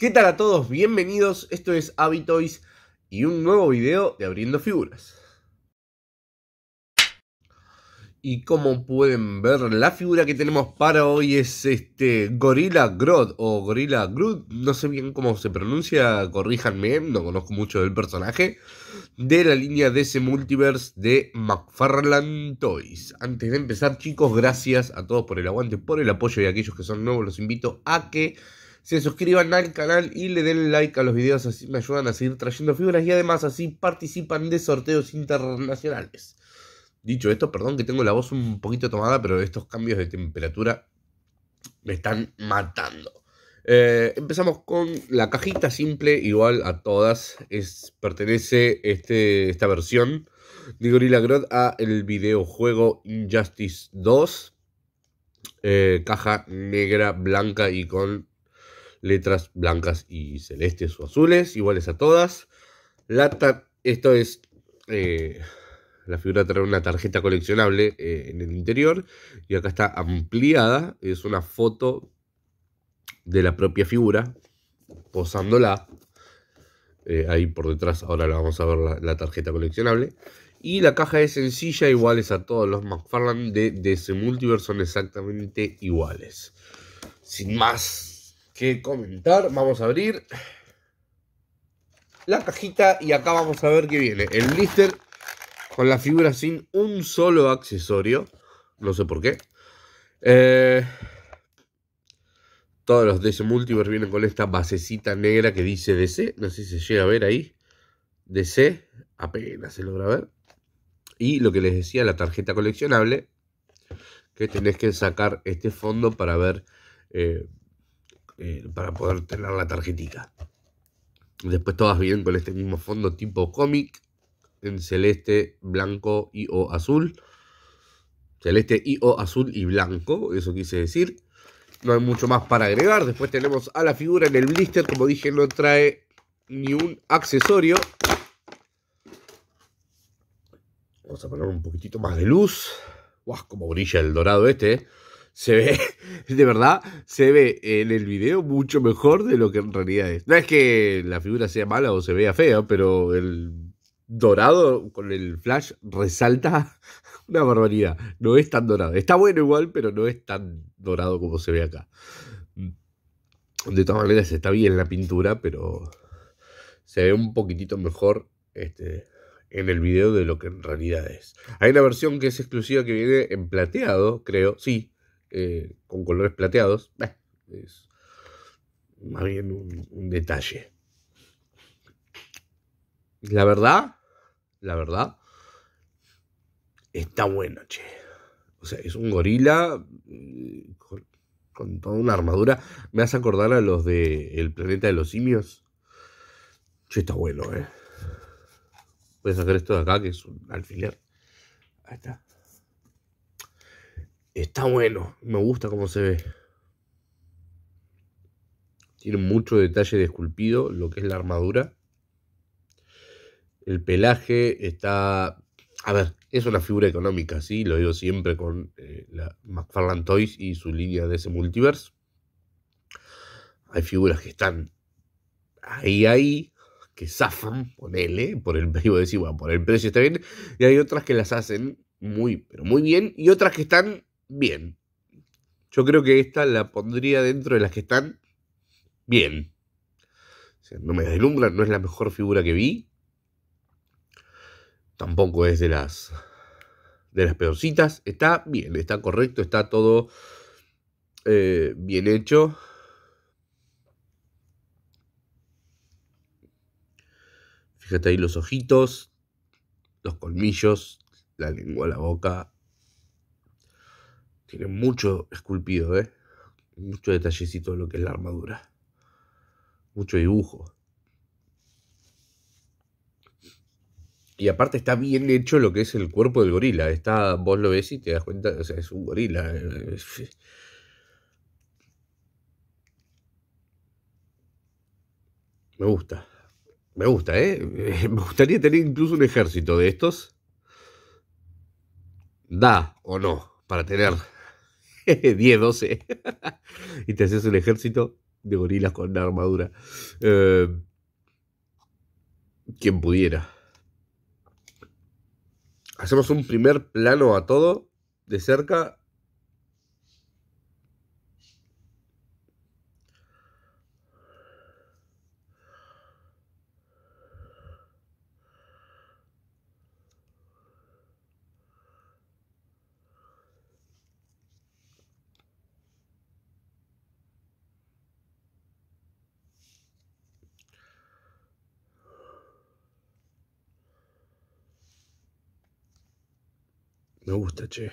¿Qué tal a todos? Bienvenidos, esto es Habitoys y un nuevo video de Abriendo Figuras. Y como pueden ver, la figura que tenemos para hoy es este Gorilla Grodd o Gorilla Groot, no sé bien cómo se pronuncia, corríjanme, no conozco mucho del personaje, de la línea DC Multiverse de McFarland Toys. Antes de empezar, chicos, gracias a todos por el aguante, por el apoyo y a aquellos que son nuevos los invito a que se suscriban al canal y le den like a los videos, así me ayudan a seguir trayendo figuras y además así participan de sorteos internacionales. Dicho esto, perdón que tengo la voz un poquito tomada, pero estos cambios de temperatura me están matando. Eh, empezamos con la cajita simple, igual a todas, es, pertenece este, esta versión de Gorilla Grodd a el videojuego Injustice 2. Eh, caja negra, blanca y con letras blancas y celestes o azules, iguales a todas. esto es eh, la figura trae una tarjeta coleccionable eh, en el interior y acá está ampliada, es una foto de la propia figura posándola. Eh, ahí por detrás ahora la vamos a ver la, tarjeta coleccionable. Y la caja es sencilla, iguales a todos los McFarland de, de ese multiverso son exactamente iguales. Sin más, que comentar. Vamos a abrir la cajita y acá vamos a ver qué viene. El blister con la figura sin un solo accesorio. No sé por qué. Eh, todos los DC Multiverse vienen con esta basecita negra que dice DC. No sé si se llega a ver ahí. DC. Apenas se logra ver. Y lo que les decía, la tarjeta coleccionable. Que tenés que sacar este fondo para ver... Eh, eh, para poder tener la tarjetita. Después todas bien con este mismo fondo tipo cómic, en celeste, blanco y o azul. Celeste y o azul y blanco, eso quise decir. No hay mucho más para agregar. Después tenemos a la figura en el blister, como dije, no trae ni un accesorio. Vamos a poner un poquitito más de luz. ¡Guau! Como brilla el dorado este. Eh se ve, de verdad, se ve en el video mucho mejor de lo que en realidad es. No es que la figura sea mala o se vea fea, pero el dorado con el flash resalta una barbaridad. No es tan dorado. Está bueno igual, pero no es tan dorado como se ve acá. Mm. De todas maneras, está bien la pintura, pero se ve un poquitito mejor este, en el video de lo que en realidad es. Hay una versión que es exclusiva que viene en plateado, creo. Sí, eh, con colores plateados. Eh, es más bien un, detalle. La verdad, la verdad, está bueno, che. O sea, es un gorila mm, con, toda una armadura. Me hace acordar a los de El planeta de los simios. Che, está bueno, eh. Voy a sacar esto de acá, que es un alfiler. Ahí está. Está bueno, me gusta cómo se ve. Tiene mucho detalle de esculpido, lo que es la armadura. El pelaje está... A ver, es una figura económica, sí, lo digo siempre con eh, la McFarlane Toys y su línea de ese multiverso. Hay figuras que están ahí, ahí, que zafan, ponele, por el, precio, decir, bueno, por el precio está bien, y hay otras que las hacen muy, pero muy bien, y otras que están bien. Yo creo que esta la pondría dentro de las que están bien. O sea, no me deslumbra, no es la mejor figura que vi. Tampoco es de las de las peorcitas. Está bien, está correcto, está todo eh, bien hecho. Fíjate ahí los ojitos, los colmillos, la lengua, la boca, tiene mucho esculpido, ¿eh? Mucho detallecito de lo que es la armadura. Mucho dibujo. Y aparte está bien hecho lo que es el cuerpo del gorila. Está, vos lo ves y te das cuenta, o sea, es un gorila. Me gusta. Me gusta, ¿eh? Me gustaría tener incluso un ejército de estos. Da o no, para tener 10, 12. y te haces un ejército de gorilas con armadura. Eh, quien pudiera. Hacemos un primer plano a todo de cerca Me gusta, che.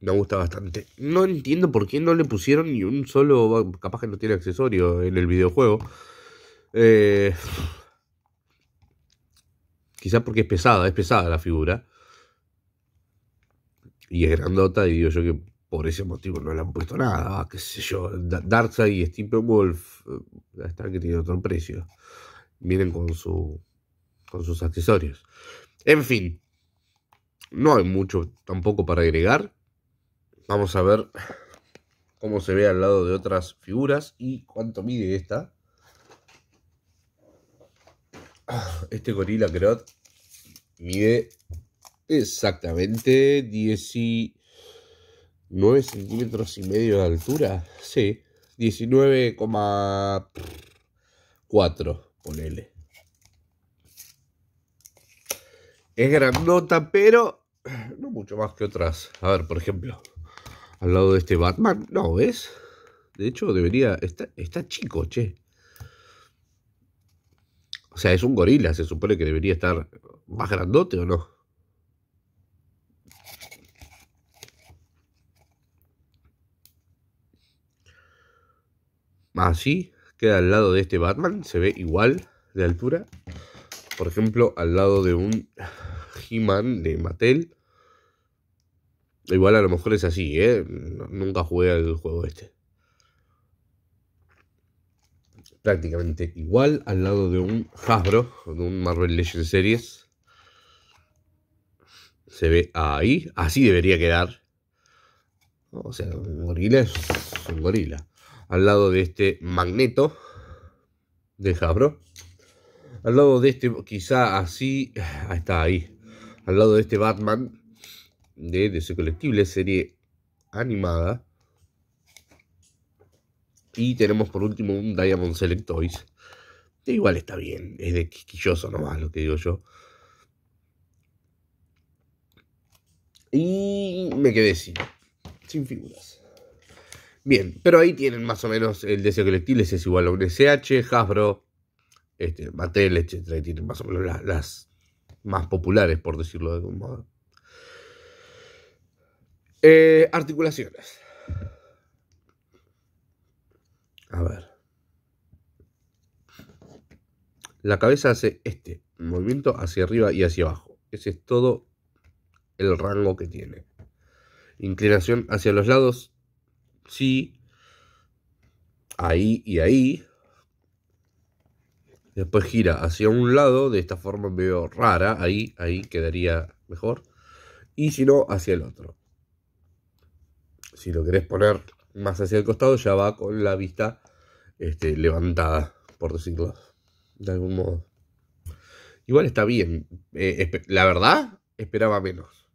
Me gusta bastante. No entiendo por qué no le pusieron ni un solo... Capaz que no tiene accesorio en el videojuego. Eh, quizás porque es pesada, es pesada la figura. Y es grandota y digo yo que por ese motivo no le han puesto nada. Ah, qué sé yo. Darkseid y Steve Wolf eh, están que tienen otro precio. Miren con, su, con sus accesorios. En fin, no hay mucho tampoco para agregar. Vamos a ver cómo se ve al lado de otras figuras y cuánto mide esta. Este gorila Crot mide exactamente 19 centímetros y medio de altura. Sí, 19,4, ponele. es gran pero no mucho más que otras. A ver, por ejemplo, al lado de este Batman, no, ¿ves? De hecho, debería. Está, está chico, che. O sea, es un gorila, se supone que debería estar más grandote o no. Así ah, queda al lado de este Batman, se ve igual de altura. Por ejemplo, al lado de un de Mattel. Igual a lo mejor es así, ¿eh? Nunca jugué al juego este. Prácticamente igual al lado de un Hasbro, de un Marvel Legends Series. Se ve ahí. Así debería quedar. O sea, un gorila es un gorila. Al lado de este Magneto de Hasbro. Al lado de este, quizá así. Ah, está ahí al lado de este Batman de DC Colectible, serie animada. Y tenemos por último un Diamond Select Toys. igual está bien, es de quisquilloso nomás lo que digo yo. Y me quedé sin, sin figuras. Bien, pero ahí tienen más o menos el DC Colectibles, es igual a un SH, Hasbro, este, Mattel, etcétera, tienen más o menos las, las más populares, por decirlo de algún modo. Eh, articulaciones. A ver. La cabeza hace este movimiento hacia arriba y hacia abajo. Ese es todo el rango que tiene. Inclinación hacia los lados, sí. Ahí y ahí. Después gira hacia un lado, de esta forma veo rara, ahí, ahí quedaría mejor. Y si no, hacia el otro. Si lo querés poner más hacia el costado, ya va con la vista este, levantada, por decirlo de algún modo. Igual está bien. Eh, la verdad, esperaba menos.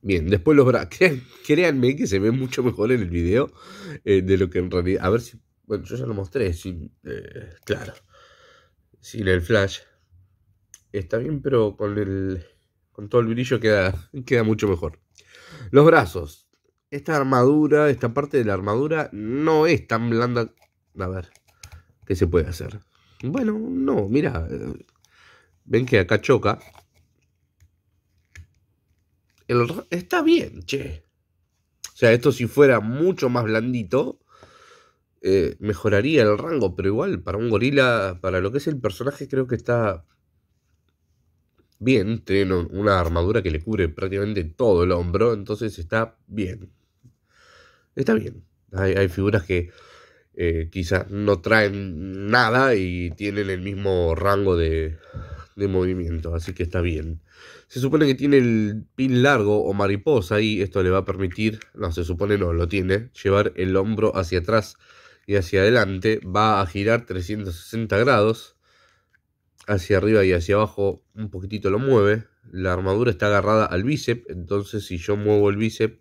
Bien, después los brazos. créanme que se ve mucho mejor en el video eh, de lo que en realidad. A ver si bueno, yo ya lo mostré, sin, eh, claro, sin el flash. Está bien, pero con, el, con todo el brillo queda, queda mucho mejor. Los brazos. Esta armadura, esta parte de la armadura no es tan blanda. A ver, ¿qué se puede hacer? Bueno, no, mira. Eh, ven que acá choca. El, está bien, che. O sea, esto si fuera mucho más blandito, eh, mejoraría el rango, pero igual, para un gorila, para lo que es el personaje, creo que está bien. Tiene una armadura que le cubre prácticamente todo el hombro, entonces está bien. Está bien. Hay, figuras que eh, quizás no traen nada y tienen el mismo rango de, de movimiento, así que está bien. Se supone que tiene el pin largo o mariposa y esto le va a permitir, no se supone no, lo tiene, llevar el hombro hacia atrás y hacia adelante va a girar 360 grados. Hacia arriba y hacia abajo un poquitito lo mueve. La armadura está agarrada al bíceps, entonces si yo muevo el bíceps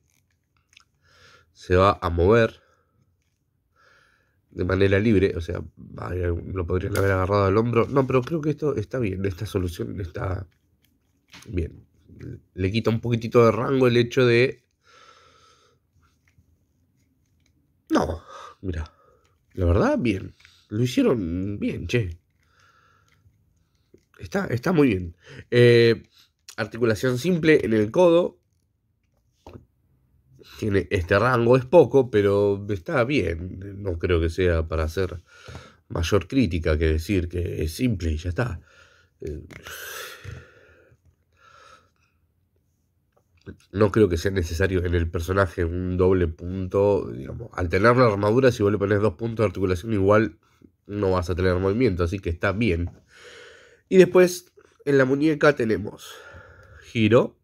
se va a mover de manera libre, o sea, lo podrían haber agarrado al hombro. No, pero creo que esto está bien, esta solución está bien. Le quita un poquitito de rango el hecho de... No, mira. La verdad, bien. Lo hicieron bien, che. Está, está muy bien. Eh, articulación simple en el codo. Tiene este rango, es poco, pero está bien. No creo que sea para hacer mayor crítica que decir que es simple y ya está. Eh, no creo que sea necesario en el personaje un doble punto, digamos, al tener la armadura, si vos le poner dos puntos de articulación igual no vas a tener movimiento, así que está bien. Y después en la muñeca tenemos giro,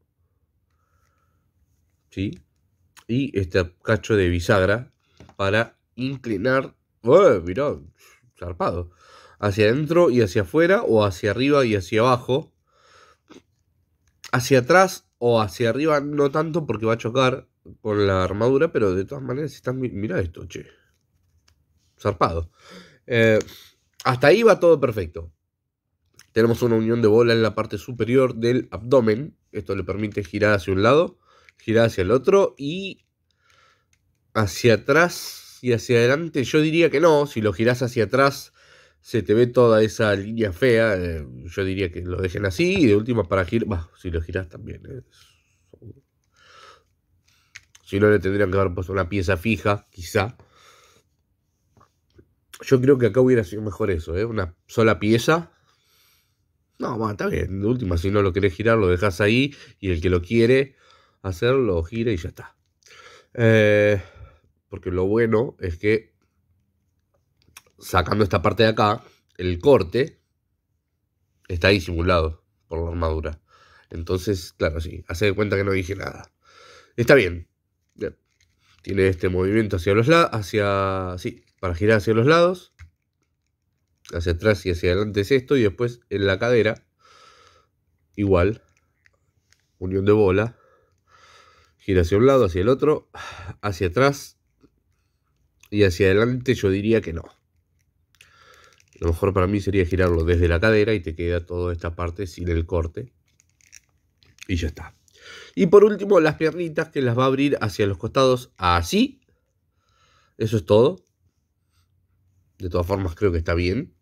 ¿sí? Y este cacho de bisagra para inclinar, ¡oh, mirá, zarpado, hacia adentro y hacia afuera o hacia arriba y hacia abajo. Hacia atrás o hacia arriba no tanto porque va a chocar con la armadura, pero de todas maneras están mira esto, che, zarpado. Eh, hasta ahí va todo perfecto. Tenemos una unión de bola en la parte superior del abdomen. Esto le permite girar hacia un lado, girar hacia el otro y hacia atrás y hacia adelante. Yo diría que no. Si lo girás hacia atrás, se te ve toda esa línea fea. Eh, yo diría que lo dejen así y de última para girar. si lo giras también. Eh, si no, le tendrían que haber puesto una pieza fija, quizá. Yo creo que acá hubiera sido mejor eso, eh, Una sola pieza. No, está bien. De última, si no lo querés girar, lo dejas ahí. Y el que lo quiere hacer, lo gira y ya está. porque lo bueno es que sacando esta parte de acá, el corte está disimulado por la armadura. Entonces, claro, sí, hace de cuenta que no dije nada. Está bien. Tiene este movimiento hacia los lados, hacia... Sí, para girar hacia los lados. Hacia atrás y hacia adelante es esto. Y después en la cadera, igual. Unión de bola. Gira hacia un lado, hacia el otro. Hacia atrás. Y hacia adelante yo diría que no. Lo mejor para mí sería girarlo desde la cadera y te queda toda esta parte sin el corte. Y ya está. Y por último, las piernitas que las va a abrir hacia los costados así. Eso es todo. De todas formas, creo que está bien.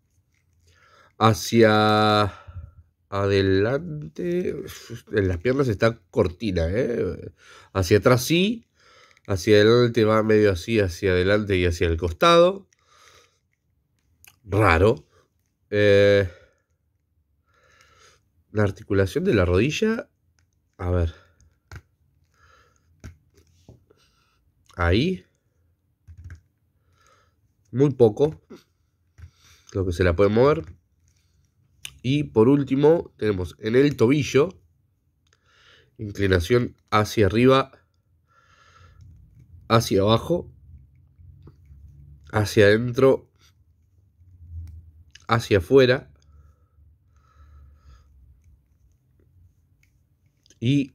Hacia adelante. En las piernas está cortina, ¿eh? Hacia atrás sí. Hacia adelante va medio así, hacia adelante y hacia el costado raro. Eh, la articulación de la rodilla. A ver. Ahí. Muy poco. Lo que se la puede mover. Y por último, tenemos en el tobillo. Inclinación hacia arriba. Hacia abajo. Hacia adentro hacia afuera y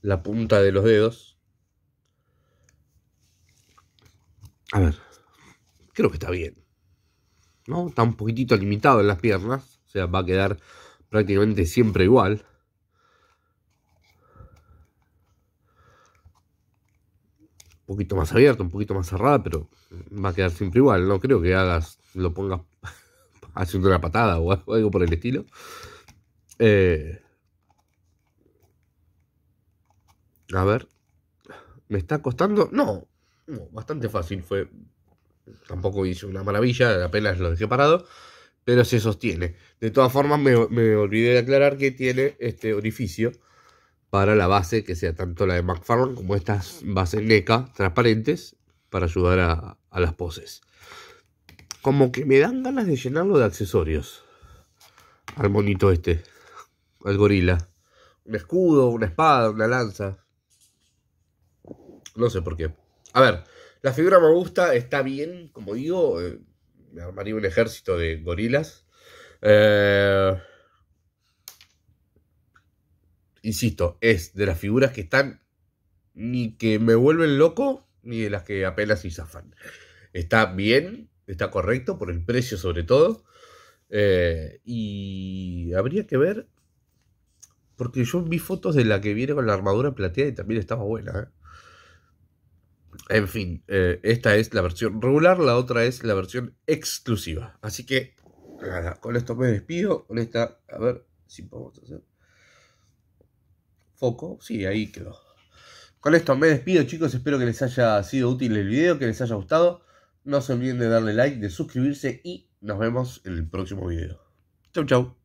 la punta de los dedos. A ver, creo que está bien. ¿no? Está un poquitito limitado en las piernas, o sea, va a quedar prácticamente siempre igual. poquito más abierto, un poquito más cerrada, pero va a quedar siempre igual. No creo que hagas, lo pongas haciendo una patada o algo por el estilo. Eh, a ver, ¿me está costando? No, bastante fácil fue. Tampoco hice una maravilla, apenas lo dejé parado, pero se sostiene. De todas formas, me, me olvidé de aclarar que tiene este orificio para la base, que sea tanto la de McFarland como estas bases NECA transparentes para ayudar a, las poses. Como que me dan ganas de llenarlo de accesorios al monito este, al gorila. Un escudo, una espada, una lanza. No sé por qué. A ver, la figura me gusta, está bien, como digo, eh, me armaría un ejército de gorilas. Eh, insisto, es de las figuras que están ni que me vuelven loco, ni de las que apenas y zafan. Está bien, está correcto, por el precio sobre todo. Eh, y habría que ver, porque yo vi fotos de la que viene con la armadura plateada y también estaba buena. ¿eh? En fin, eh, esta es la versión regular, la otra es la versión exclusiva. Así que, nada, con esto me despido. Con esta, a ver si podemos hacer poco Sí, ahí quedó. Con esto me despido chicos, espero que les haya sido útil el vídeo que les haya gustado. No se olviden de darle like, de suscribirse y nos vemos en el próximo vídeo Chau chau.